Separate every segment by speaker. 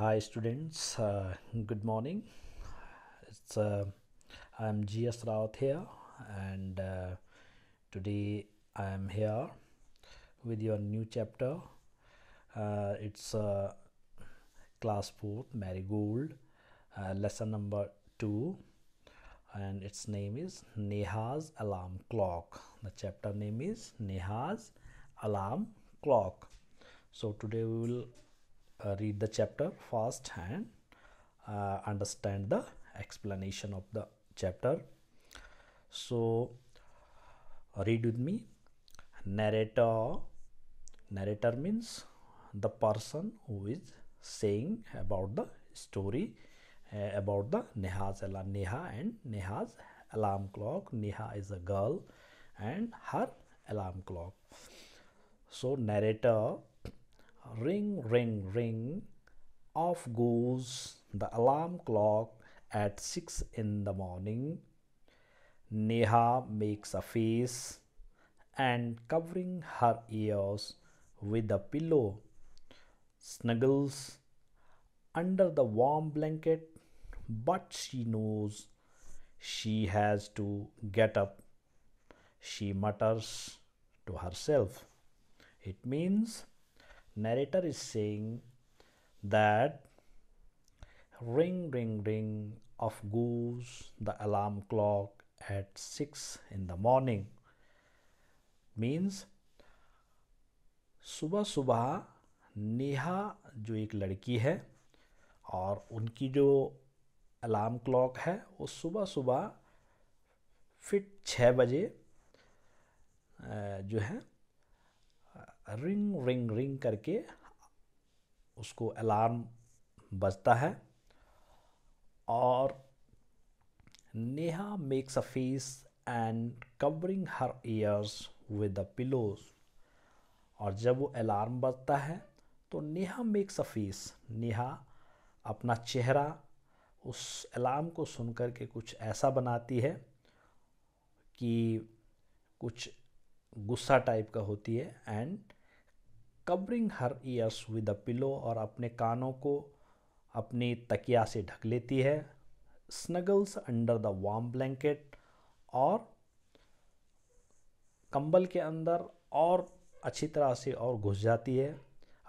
Speaker 1: hi students uh, good morning it's uh, i'm gs raut here and uh, today i am here with your new chapter uh, it's uh, class 4 marigold uh, lesson number 2 and its name is neha's alarm clock the chapter name is neha's alarm clock so today we will uh, read the chapter fast and uh, understand the explanation of the chapter so read with me narrator narrator means the person who is saying about the story uh, about the Neha's alarm Neha and Neha's alarm clock Neha is a girl and her alarm clock so narrator ring, ring, ring, off goes the alarm clock at 6 in the morning. Neha makes a face and covering her ears with a pillow, snuggles under the warm blanket, but she knows she has to get up. She mutters to herself. It means narrator is saying that ring ring ring of goose the alarm clock at 6 in the morning means सुबह सुबह नेहा जो एक लड़की है और उनकी जो alarm clock है वो सुबह सुबह फिट छः बजे जो है रिंग रिंग रिंग करके उसको अलार्म बजता है और Neha makes a face and covering her ears with the pillows और जब वो अलार्म बजता है तो Neha makes a face Neha अपना चेहरा उस अलार्म को सुन कर के कुछ ऐसा बनाती है कि कुछ गुस्सा टाइप का होती है and covering her ears with a pillow और अपने कानों को अपनी तकिया से ढक लेती है snuggles under the warm blanket और कंबल के अंदर और अच्छी तरह से और घुस जाती है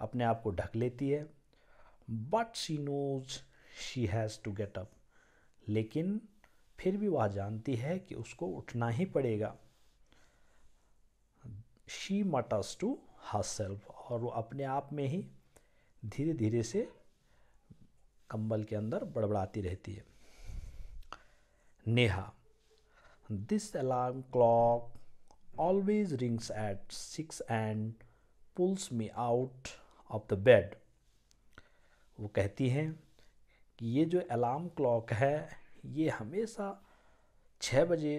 Speaker 1: अपने आप को ढक लेती है but she knows she has to get up लेकिन फिर भी वह जानती है कि उसको उठना ही पड़ेगा शी मटर्स टू हर सेल्फ और वो अपने आप में ही धीरे धीरे से कंबल के अंदर बड़बड़ाती रहती है Neha this alarm clock always rings at six and pulls me out of the bed वो कहती हैं कि ये जो अलार्म क्लॉक है ये हमेशा छः बजे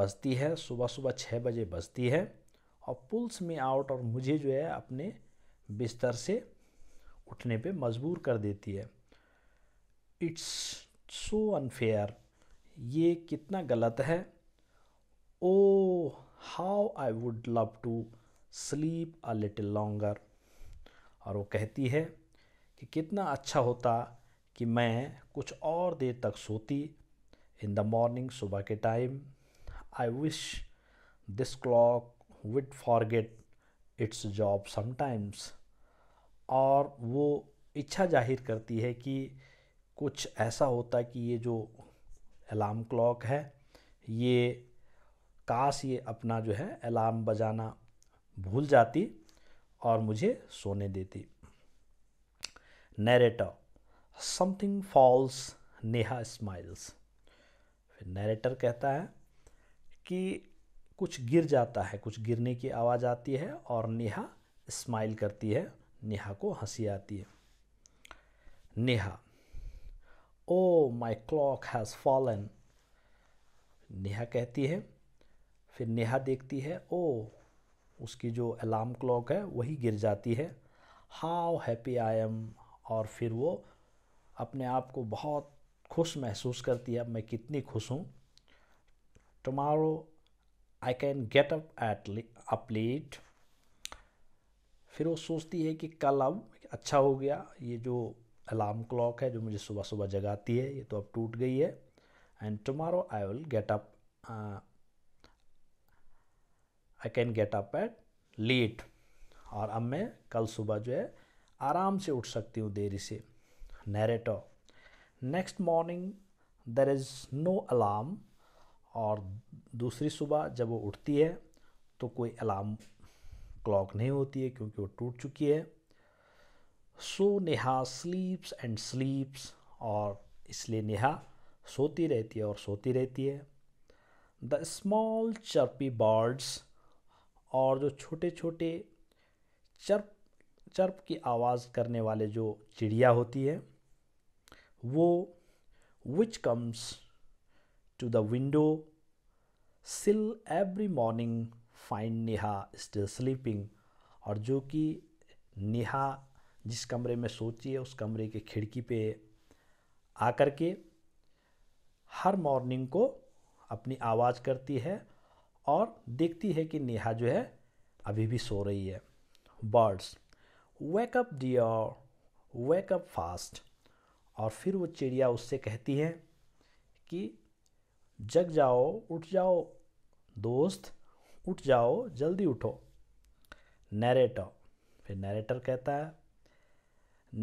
Speaker 1: बजती है सुबह सुबह छः बजे बजती है और पुल्स में आउट और मुझे जो है अपने बिस्तर से उठने पे मजबूर कर देती है इट्स सो अनफेयर ये कितना गलत है oh how I would love to sleep a little longer और वो कहती है कि कितना अच्छा होता कि मैं कुछ और देर तक सोती इन द मॉर्निंग सुबह के time I wish this clock would forget its job sometimes और वो इच्छा जाहिर करती है कि कुछ ऐसा होता कि ये जो अलार्म क्लॉक है ये काश ये अपना जो है अलार्म बजाना भूल जाती और मुझे सोने देती narrator something falls Neha smiles फिर नरेटर कहता है कि कुछ गिर जाता है कुछ गिरने की आवाज़ आती है और नेहा स्माइल करती है नेहा को हंसी आती है Neha oh my clock has fallen Neha कहती है फिर नेहा देखती है ओ oh, उसकी जो अलार्म क्लॉक है वही गिर जाती है हाउ हैप्पी आई एम और फिर वो अपने आप को बहुत खुश महसूस करती है अब मैं कितनी खुश हूँ tomorrow I can get up at up late फिर वो सोचती है कि कल अब अच्छा हो गया ये जो अलार्म क्लॉक है जो मुझे सुबह सुबह जगाती है ये तो अब टूट गई है and tomorrow I will get up I can get up at late और अब मैं कल सुबह जो है आराम से उठ सकती हूँ देरी से narrator next morning there is no alarm और दूसरी सुबह जब वो उठती है तो कोई अलार्म क्लॉक नहीं होती है क्योंकि वो टूट चुकी है सो नेहा स्लीप्स एंड स्लीप्स और इसलिए नेहा सोती रहती है और सोती रहती है द स्मॉल चर्पी बर्ड्स और जो छोटे छोटे चर्प चर्प की आवाज़ करने वाले जो चिड़िया होती है वो which comes to the window. Still every morning find Neha still sleeping और जो कि नेहा जिस कमरे में सोती है उस कमरे के खिड़की पे आकर के हर मॉर्निंग को अपनी आवाज़ करती है और देखती है कि नेहा जो है अभी भी सो रही है birds appear up fast और फिर वो चिड़िया उससे कहती है कि जग जाओ उठ जाओ दोस्त उठ जाओ जल्दी उठो नरेटर फिर नरेटर कहता है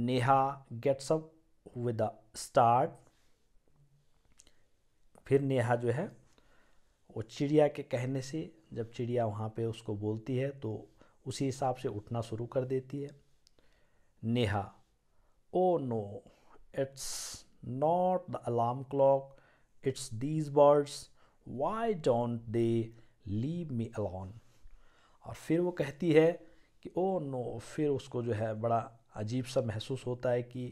Speaker 1: Neha gets up with the start फिर नेहा जो है वो चिड़िया के कहने से जब चिड़िया वहाँ पे उसको बोलती है तो उसी हिसाब से उठना शुरू कर देती है Neha oh no it's not the alarm clock It's these words Why don't they leave me alone? और फिर वो कहती है कि ओ oh नो फिर उसको जो है बड़ा अजीब सा महसूस होता है कि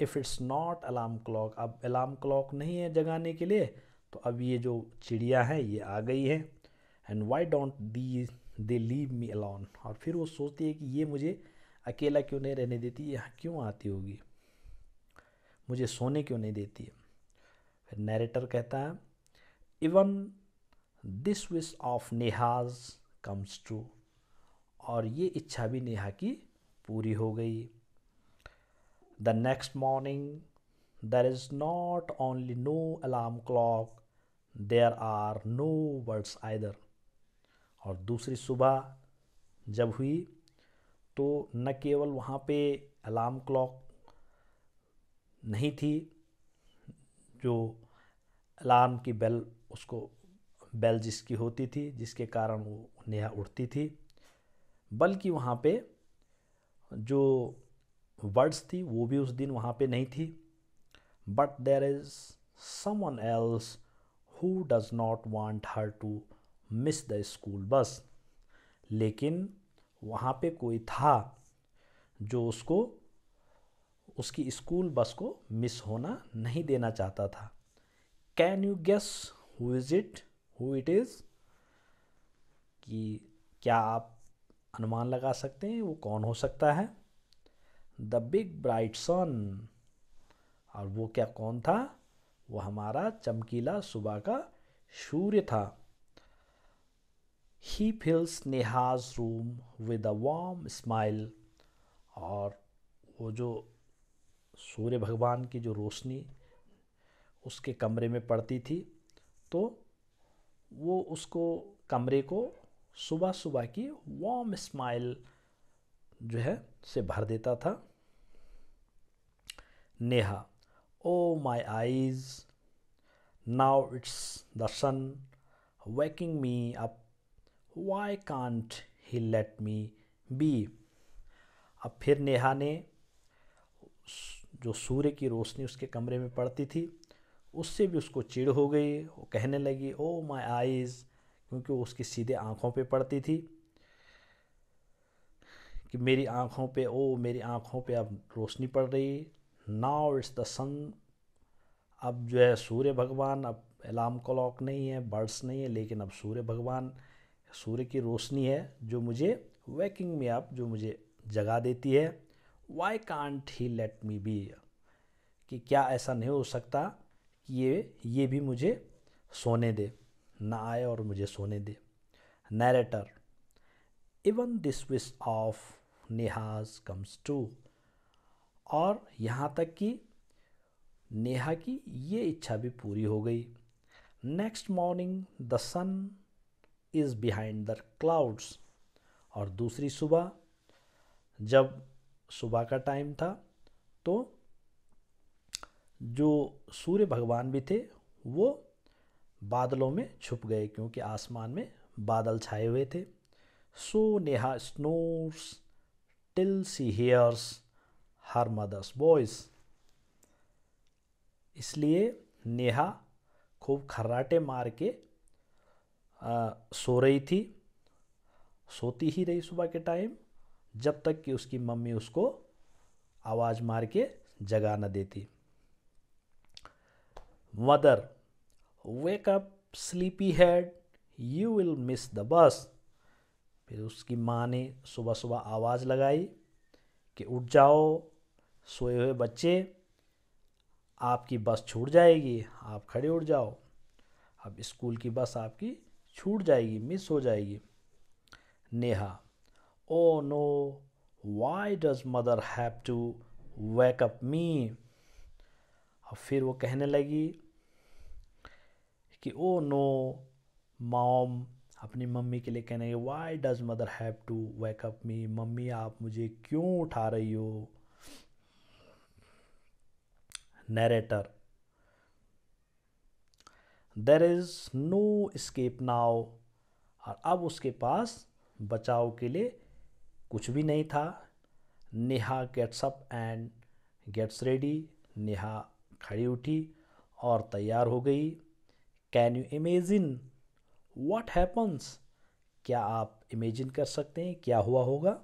Speaker 1: if it's not alarm clock अब अलार्म क्लॉक नहीं है जगाने के लिए तो अब ये जो चिड़िया है ये आ गई है and why don't the they leave me alone और फिर वो सोचती है कि ये मुझे अकेला क्यों नहीं रहने देती यहाँ क्यों आती होगी मुझे सोने क्यों नहीं देती है फिर नरेटर कहता है even this wish of Neha's comes true और ये इच्छा भी नेहा की पूरी हो गई the next morning there is not only no alarm clock there are no words either और दूसरी सुबह जब हुई तो न केवल वहाँ पे अलार्म क्लॉक नहीं थी जो अलार्म की बेल उसको बेल जिसकी होती थी जिसके कारण वो नेहा उठती थी बल्कि वहाँ पे जो वर्ड्स थी वो भी उस दिन वहाँ पे नहीं थी but there is someone else who does not want her to miss the school bus लेकिन वहाँ पे कोई था जो उसको उसकी स्कूल बस को मिस होना नहीं देना चाहता था can you guess who is it who it is कि क्या आप अनुमान लगा सकते हैं वो कौन हो सकता है द बिग ब्राइट सन और वो क्या कौन था वो हमारा चमकीला सुबह का सूर्य था he fills Neha's room with a warm smile और वो जो सूर्य भगवान की जो रोशनी उसके कमरे में पड़ती थी तो वो उसको कमरे को सुबह सुबह की वार्म स्माइल जो है से भर देता था Neha oh my eyes now it's the sun waking me up Why can't he let me be अब फिर नेहा ने जो सूर्य की रोशनी उसके कमरे में पड़ती थी उससे भी उसको चिड़ हो गई वो कहने लगी ओ माई आईज़ क्योंकि वो उसकी सीधे आँखों पे पड़ती थी कि मेरी आँखों पे ओ मेरी आँखों पे अब रोशनी पड़ रही नाव इट्स द सन अब जो है सूर्य भगवान अब अलार्म क्लॉक नहीं है बर्ड्स नहीं है लेकिन अब सूर्य भगवान सूर्य की रोशनी है जो मुझे वैकिंग में अब जो मुझे जगा देती है why can't he let me be कि क्या ऐसा नहीं हो सकता कि ये ये भी मुझे सोने दे ना आए और मुझे सोने दे narrator even this wish of Neha's comes true और यहाँ तक कि नेहा की ये इच्छा भी पूरी हो गई next morning the sun is behind the clouds और दूसरी सुबह जब सुबह का टाइम था तो जो सूर्य भगवान भी थे वो बादलों में छुप गए क्योंकि आसमान में बादल छाए हुए थे so Neha snores till she hears her mother's voice इसलिए नेहा खूब खर्राटे मार के आ, सो रही थी सोती ही रही सुबह के टाइम जब तक कि उसकी मम्मी उसको आवाज़ मार के जगा न देती mother wake up sleepy head you will miss the bus फिर उसकी माँ ने सुबह सुबह आवाज़ लगाई कि उठ जाओ सोए हुए बच्चे आपकी बस छूट जाएगी आप खड़े उठ जाओ अब स्कूल की बस आपकी छूट जाएगी मिस हो जाएगी Neha Oh no, why does mother have to wake up me? और फिर वो कहने लगी कि ओ नो मॉम अपनी मम्मी के लिए कहने लगी why does mother have to wake up me मम्मी आप मुझे क्यों उठा रही हो narrator there is no escape now और अब उसके पास बचाव के लिए कुछ भी नहीं था Neha gets up and gets ready Neha खड़ी उठी और तैयार हो गई can you imagine what happens क्या आप इमेजिन कर सकते हैं क्या हुआ होगा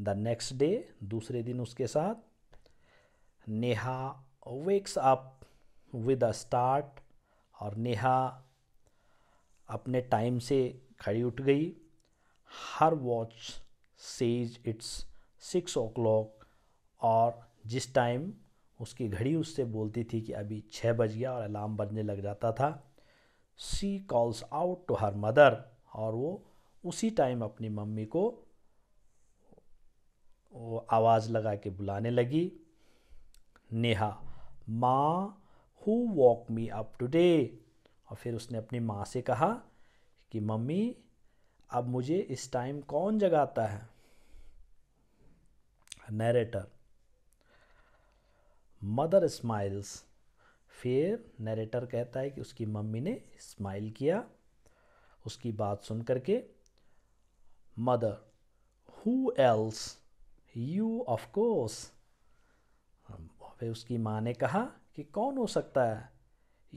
Speaker 1: द नेक्स्ट डे दूसरे दिन उसके साथ Neha wakes up with a start और नेहा अपने टाइम से खड़ी उठ गई her watch says it's six o'clock और जिस टाइम उसकी घड़ी उससे बोलती थी कि अभी छः बज गया और अलार्म बजने लग जाता था she calls out to her mother और वो उसी टाइम अपनी मम्मी को वो आवाज़ लगा के बुलाने लगी नेहा माँ who woke me up today और फिर उसने अपनी माँ से कहा कि मम्मी अब मुझे इस टाइम कौन जगाता है नरेटर मदर स्माइल्स फिर नरेटर कहता है कि उसकी मम्मी ने स्माइल किया उसकी बात सुन करके mother who else you of course फिर उसकी माँ ने कहा कि कौन हो सकता है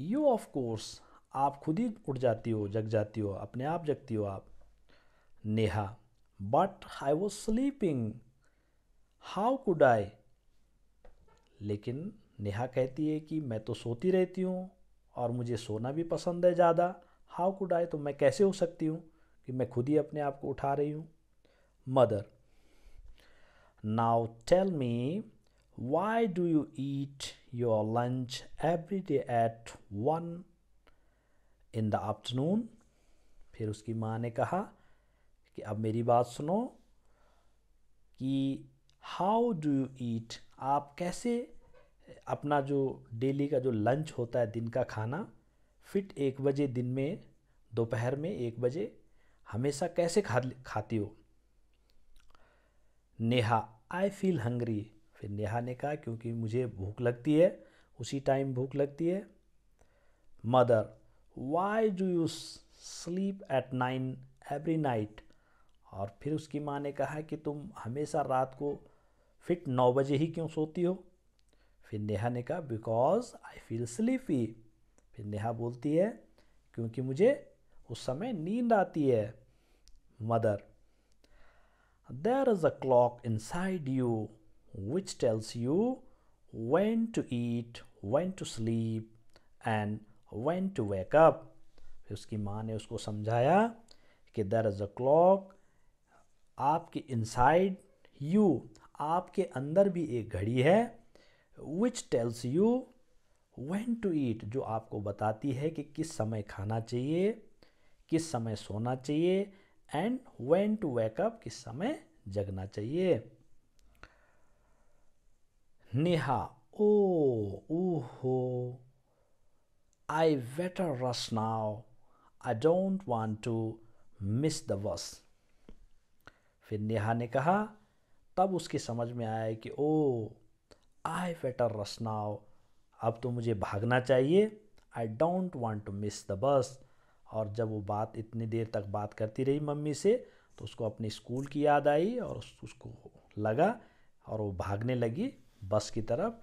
Speaker 1: यू ऑफ कोर्स आप खुद ही उठ जाती हो जग जाती हो अपने आप जगती हो आप Neha. But I was sleeping. How could I? लेकिन नेहा कहती है कि मैं तो सोती रहती हूँ और मुझे सोना भी पसंद है ज़्यादा हाउ कुड आई तो मैं कैसे हो सकती हूँ कि मैं खुद ही अपने आप को उठा रही हूँ mother now tell me why do you eat your lunch every day at one in the afternoon फिर उसकी माँ ने कहा कि अब मेरी बात सुनो कि हाउ डू यू ईट आप कैसे अपना जो डेली का जो लंच होता है दिन का खाना फिट एक बजे दिन में दोपहर में एक बजे हमेशा कैसे खा खाती हो नेहा आई फील हंग्री फिर नेहा ने कहा क्योंकि मुझे भूख लगती है उसी टाइम भूख लगती है mother why do you sleep at nine every night और फिर उसकी माँ ने कहा कि तुम हमेशा रात को फिट नौ बजे ही क्यों सोती हो फिर नेहा ने कहा बिकॉज आई फील स्लीपी फिर नेहा बोलती है क्योंकि मुझे उस समय नींद आती है mother there is a clock inside you which tells you when to eat when to sleep and when to wake up फिर उसकी माँ ने उसको समझाया कि देर इज़ अ क्लॉक आपके इनसाइड यू आपके अंदर भी एक घड़ी है which tells you when to eat जो आपको बताती है कि किस समय खाना चाहिए किस समय सोना चाहिए एंड वेन टू वेकअप किस समय जगना चाहिए नेहा ओ ओहो I better rush now I don't want to miss the bus फिर नेहा ने कहा तब उसकी समझ में आया कि ओ आई बेटर रसनाओ अब तो मुझे भागना चाहिए I don't want to miss the bus और जब वो बात इतनी देर तक बात करती रही मम्मी से तो उसको अपने स्कूल की याद आई और उसको लगा और वो भागने लगी बस की तरफ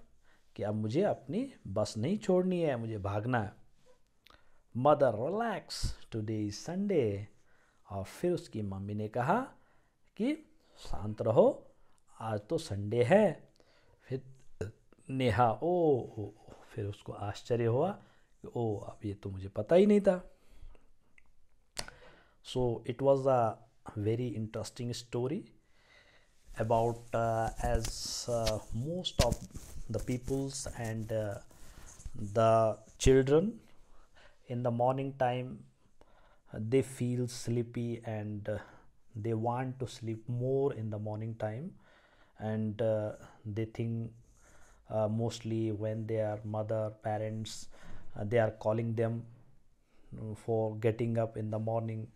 Speaker 1: कि अब मुझे अपनी बस नहीं छोड़नी है मुझे भागना है mother relax today is Sunday और फिर उसकी मम्मी ने कहा कि शांत रहो आज तो संडे है फिर नेहा ओ, ओ फिर उसको आश्चर्य हुआ कि ओ अब ये तो मुझे पता ही नहीं था so it was a very interesting story about as most of the peoples and the children in the morning time they feel sleepy and they want to sleep more in the morning time and uh, they think uh, mostly when their mother parents uh, they are calling them uh, for getting up in the morning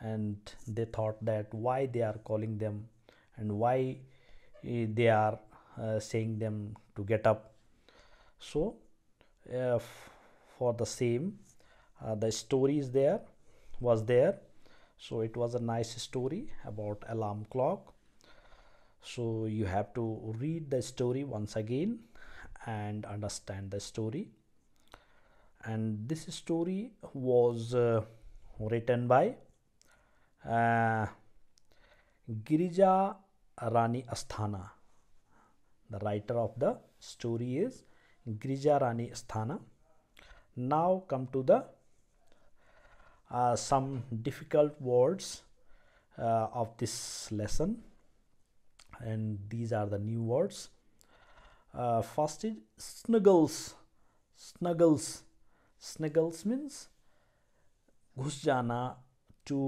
Speaker 1: and they thought that why they are calling them and why eh, they are uh, saying them to get up so uh, for the same the story is there was there so it was a nice story about alarm clock so you have to read the story once again and understand the story and this story was uh, written by uh, Girija Rani Asthana. The writer of the story is Girija Rani Asthana. Now come to the uh, some difficult words uh, of this lesson and these are the new words uh, first is snuggles snuggles snuggles means ghus jana to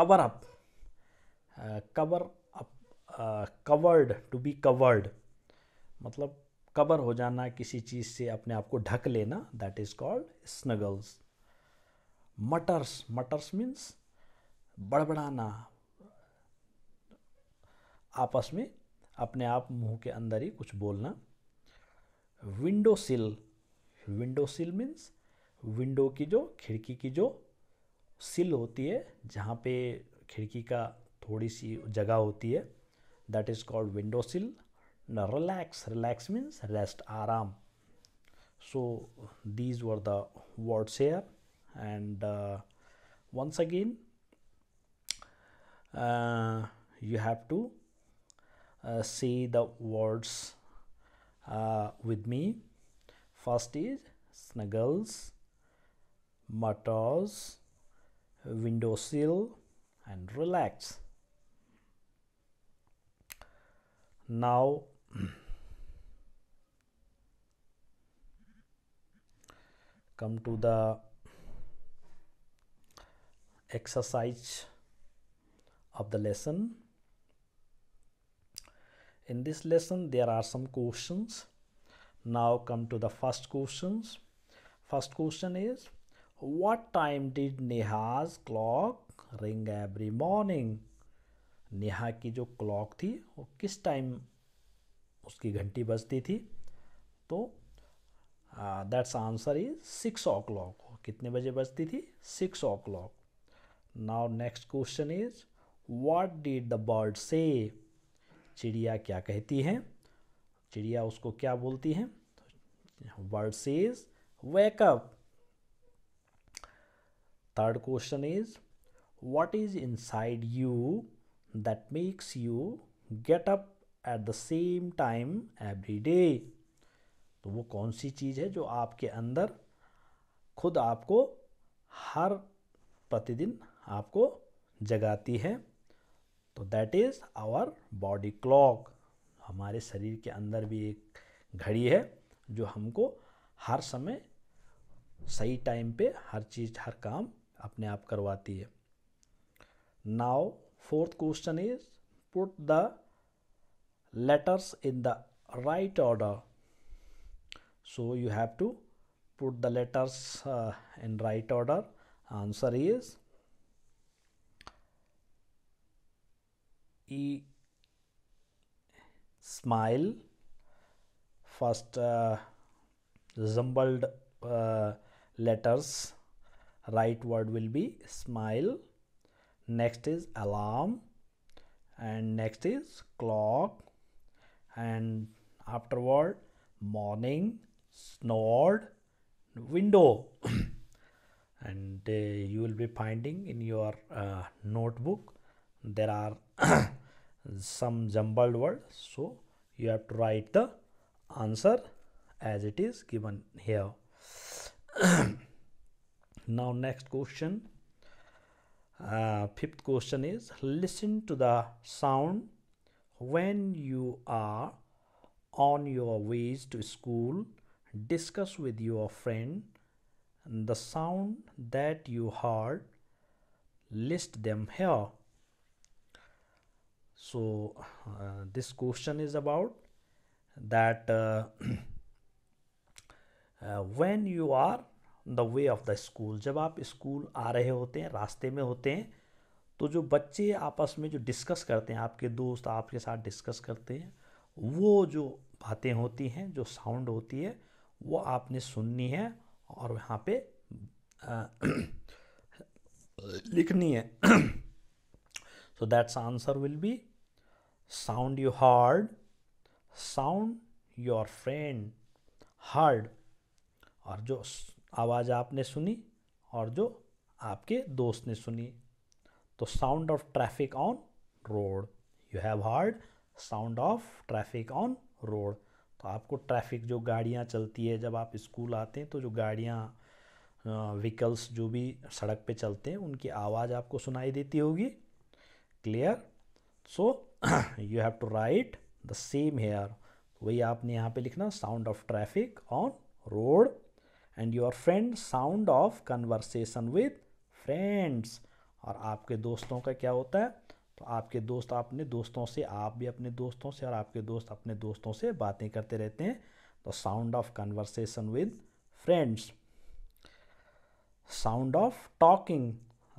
Speaker 1: cover up uh, cover up uh, covered to be covered मतलब cover हो जाना किसी चीज़ से अपने आप को ढक लेना that is called snuggles mutters mutters means बड़बड़ाना आपस में अपने आप मुंह के अंदर ही कुछ बोलना विंडो सिल विंडो सिल मीन्स विंडो की जो खिड़की की जो सिल होती है जहाँ पे खिड़की का थोड़ी सी जगह होती है that is called window sill relax relax means rest आराम so these were the words here and uh, once again uh, you have to uh, say the words with me first is snuggles matters windowsill and relax now come to the exercise of the lesson. In this lesson, there are some questions. Now come to the first questions. First question is, what time did Neha's clock ring every morning? neha ki jo clock thi wo kis time uski ghanti bajti thi to that's answer is six o'clock कितने बजे बजती थी six o now next question is what did the bird say चिड़िया क्या कहती है चिड़िया उसको क्या बोलती है bird says wake up third question is what is inside you that makes you get up at the same time every day तो वो कौन सी चीज़ है जो आपके अंदर खुद आपको हर प्रतिदिन आपको जगाती है तो that is our body clock हमारे शरीर के अंदर भी एक घड़ी है जो हमको हर समय सही टाइम पे हर चीज़ हर काम अपने आप करवाती है now fourth question is put the letters in the right order so you have to put the letters in right order answer is e smile first uh, resembled uh, letters right word will be smile next is alarm and next is clock and afterward morning snored window and uh, you will be finding in your uh, notebook there are some jumbled word so you have to write the answer as it is given here now next question uh, fifth question is listen to the sound when you are on your ways to school discuss with your friend the sound that you heard list them here so uh, this question is about that uh, uh, when you are the way of the school जब आप school आ रहे होते हैं रास्ते में होते हैं तो जो बच्चे आपस में जो डिस्कस करते हैं आपके दोस्त आपके साथ डिस्कस करते हैं वो जो बातें होती हैं जो साउंड होती है वो आपने सुननी है और वहाँ पे आ, uh, लिखनी है So that's answer will be sound you hard, sound your friend hard और जो आवाज़ आपने सुनी और जो आपके दोस्त ने सुनी तो sound of traffic on road you have hard sound of traffic on road तो आपको ट्रैफिक जो गाड़ियाँ चलती है जब आप स्कूल आते हैं तो जो गाड़ियाँ व्हीकल्स जो भी सड़क पे चलते हैं उनकी आवाज़ आपको सुनाई देती होगी clear so you have to write the same here वही आपने यहाँ पे लिखना sound of traffic on road and your friend sound of conversation with friends और आपके दोस्तों का क्या होता है तो आपके दोस्त अपने दोस्तों से आप भी अपने दोस्तों से और आपके दोस्त अपने दोस्तों से बातें करते रहते हैं तो sound of conversation with friends sound of talking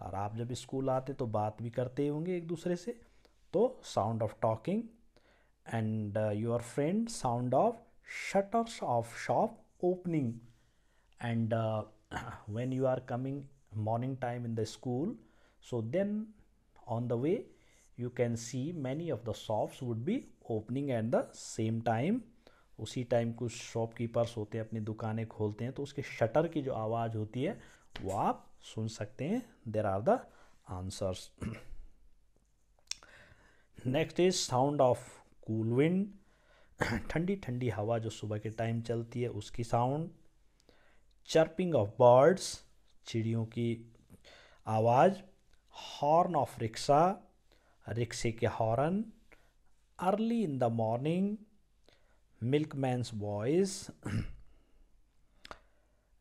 Speaker 1: और आप जब स्कूल आते तो बात भी करते होंगे एक दूसरे से तो sound of talking and your friend sound of shutters of shop opening and when you are coming morning time in the school so then on the way you can see many of the shops would be opening at the same time उसी time कुछ shopkeepers होते हैं अपनी दुकानें खोलते हैं तो उसके शटर की जो आवाज़ होती है वो आप सुन सकते हैं there are the answers next is sound of cool wind ठंडी ठंडी हवा जो सुबह के टाइम चलती है उसकी साउंड चर्पिंग ऑफ बर्ड्स चिड़ियों की आवाज़ हॉर्न ऑफ रिक्शा रिक्शे के horn early in the morning milkman's voice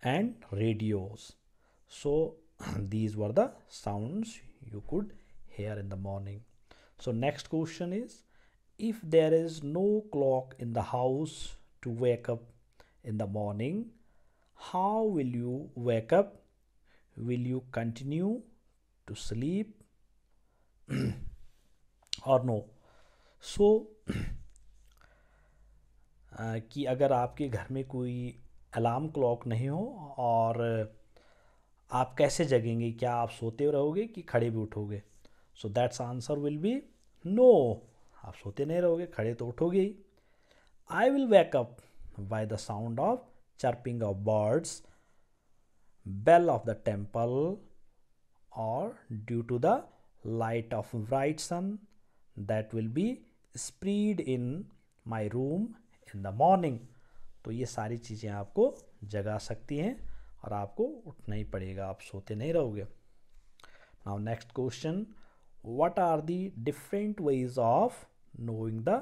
Speaker 1: and radios So these were the sounds you could hear in the morning. So next question is if there is no clock in the house to wake up in the morning, how will you wake up? Will you continue to sleep or no so कि अगर आपके घर में कोई alarm clock नहीं हो और आप कैसे जगेंगे क्या आप सोते रहोगे कि खड़े भी उठोगे so that's answer will be no आप सोते नहीं रहोगे खड़े तो उठोगे ही I will wake up by the sound of chirping of birds bell of the temple और due to the light of bright sun that will be spread in my room in the morning तो ये सारी चीज़ें आपको जगा सकती हैं और आपको उठना ही पड़ेगा आप सोते नहीं रहोगे now next question what are the different ways of knowing the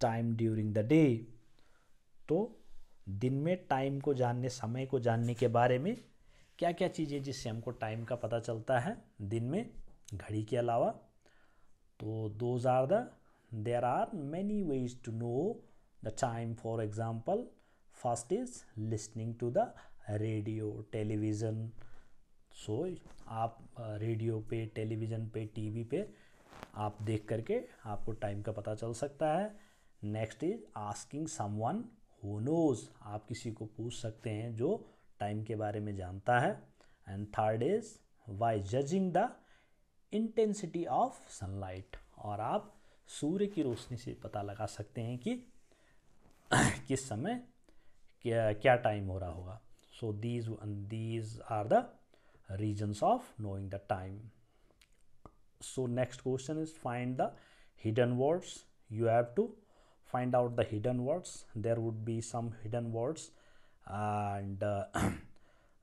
Speaker 1: time during the day तो दिन में टाइम को जानने समय को जानने के बारे में क्या क्या चीज़ें जिससे हमको टाइम का पता चलता है दिन में घड़ी के अलावा तो those are the there are many ways to know the time for example first is listening to the radio television सो आप रेडियो पे टेलीविज़न पे टीवी पे आप देख करके आपको टाइम का पता चल सकता है next is asking someone who knows आप किसी को पूछ सकते हैं जो टाइम के बारे में जानता है and third is by judging the intensity of sunlight और आप सूर्य की रोशनी से पता लगा सकते हैं कि किस समय क्या क्या टाइम हो रहा होगा So these and these are the regions of knowing the time. So next question is find the hidden words. You have to find out the hidden words. There would be some hidden words and uh,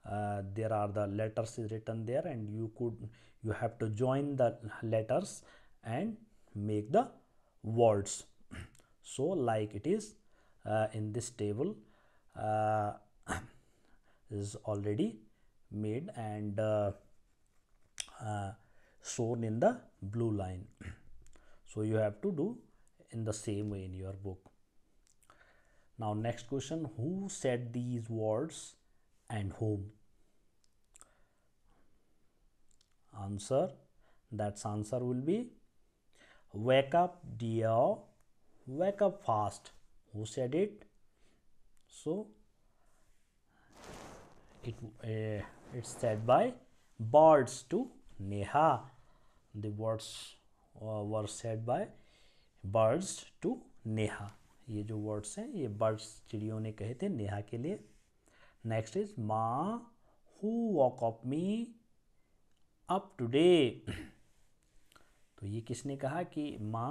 Speaker 1: uh, there are the letters written there and you could you have to join the letters and make the words. So like it is uh, in this table. Uh, is already made and uh, uh, shown in the blue line. So you have to do in the same way in your book. Now next question, who said these words and whom? Answer, that's answer will be wake up dear, wake up fast. Who said it? So it uh, it's said by birds to Neha. The words uh, were said by birds to Neha. ये जो words हैं ये birds चिड़ियों ने कहे थे नेहा के लिए नेक्स्ट इज माँ who woke of me up today तो ये किसने कहा कि माँ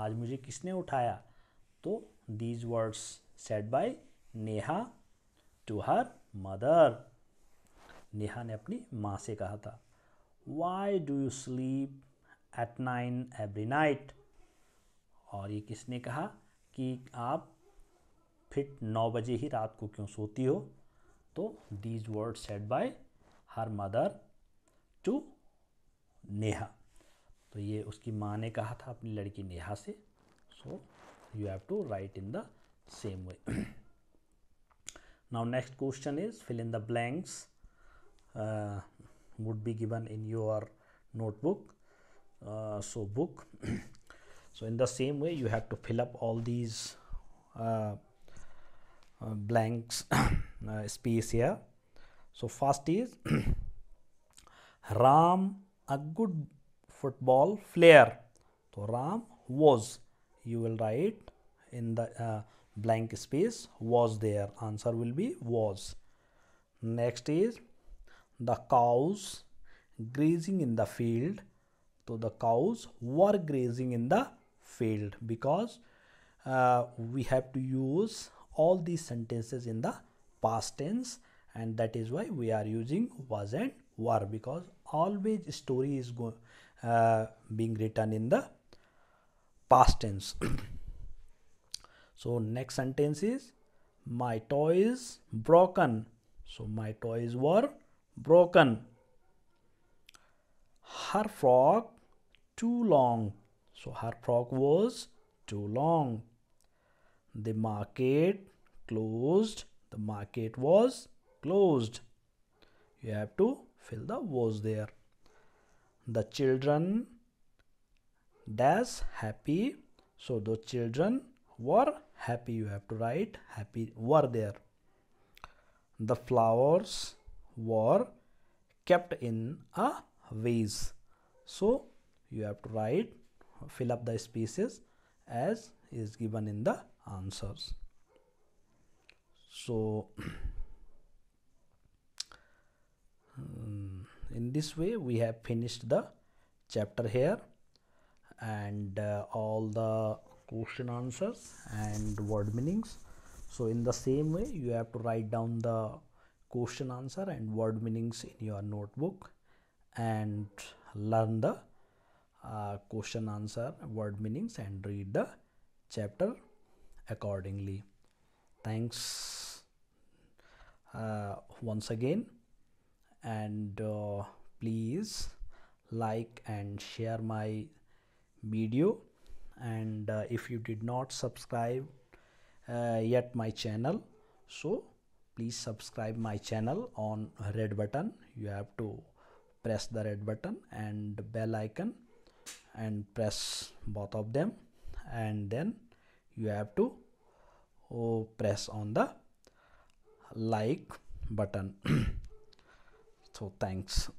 Speaker 1: आज मुझे किसने उठाया तो these words said by Neha to her mother Neha ने अपनी माँ से कहा था why do you sleep at nine every night और ये किसने कहा कि आप फिर नौ बजे ही रात को क्यों सोती हो तो these word said by her mother to Neha तो ये उसकी माँ ने कहा था अपनी लड़की नेहा से so you have to write in the same way now next question is fill in the blanks uh, would be given in your notebook uh, so book so in the same way you have to fill up all these uh, uh blanks uh, space here so first is ram a good football player so ram was you will write in the uh, blank space was there answer will be was next is the cows grazing in the field so the cows were grazing in the field because uh, we have to use all these sentences in the past tense and that is why we are using was and were because always story is going uh, being written in the past tense So next sentence is my toys broken. So my toys were broken. Her frog too long. So her frog was too long. The market closed. The market was closed. You have to fill the was there. The children dash happy. So the children were happy you have to write happy were there the flowers were kept in a vase so you have to write fill up the spaces as is given in the answers so in this way we have finished the chapter here and uh, all the question answers and word meanings so in the same way you have to write down the question answer and word meanings in your notebook and learn the uh, question answer word meanings and read the chapter accordingly thanks uh, once again and uh, please like and share my video and uh, if you did not subscribe uh, yet my channel so please subscribe my channel on red button you have to press the red button and bell icon and press both of them and then you have to oh, press on the like button so thanks